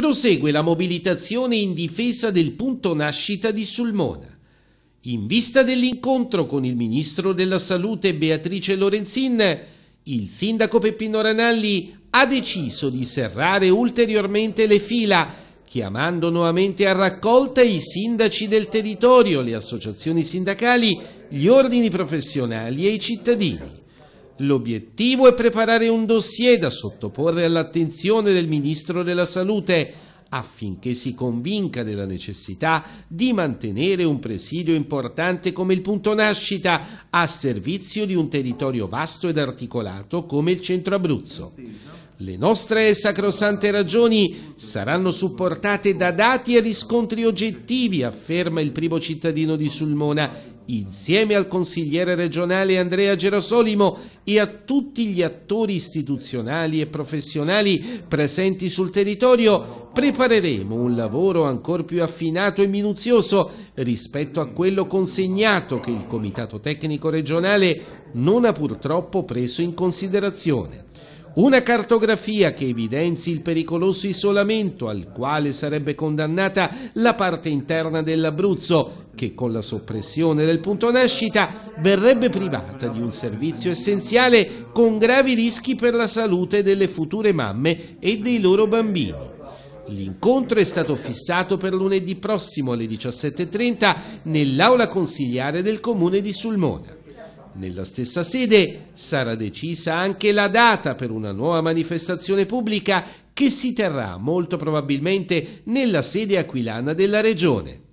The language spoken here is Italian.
prosegue la mobilitazione in difesa del punto nascita di Sulmona. In vista dell'incontro con il ministro della salute Beatrice Lorenzin, il sindaco Peppino Ranalli ha deciso di serrare ulteriormente le fila, chiamando nuovamente a raccolta i sindaci del territorio, le associazioni sindacali, gli ordini professionali e i cittadini. L'obiettivo è preparare un dossier da sottoporre all'attenzione del Ministro della Salute affinché si convinca della necessità di mantenere un presidio importante come il punto nascita a servizio di un territorio vasto ed articolato come il Centro Abruzzo. Le nostre sacrosante ragioni saranno supportate da dati e riscontri oggettivi, afferma il primo cittadino di Sulmona, insieme al consigliere regionale Andrea Gerosolimo e a tutti gli attori istituzionali e professionali presenti sul territorio, prepareremo un lavoro ancora più affinato e minuzioso rispetto a quello consegnato che il Comitato Tecnico Regionale non ha purtroppo preso in considerazione. Una cartografia che evidenzi il pericoloso isolamento al quale sarebbe condannata la parte interna dell'Abruzzo, che con la soppressione del punto nascita verrebbe privata di un servizio essenziale con gravi rischi per la salute delle future mamme e dei loro bambini. L'incontro è stato fissato per lunedì prossimo alle 17.30 nell'aula consigliare del comune di Sulmona. Nella stessa sede sarà decisa anche la data per una nuova manifestazione pubblica che si terrà molto probabilmente nella sede aquilana della Regione.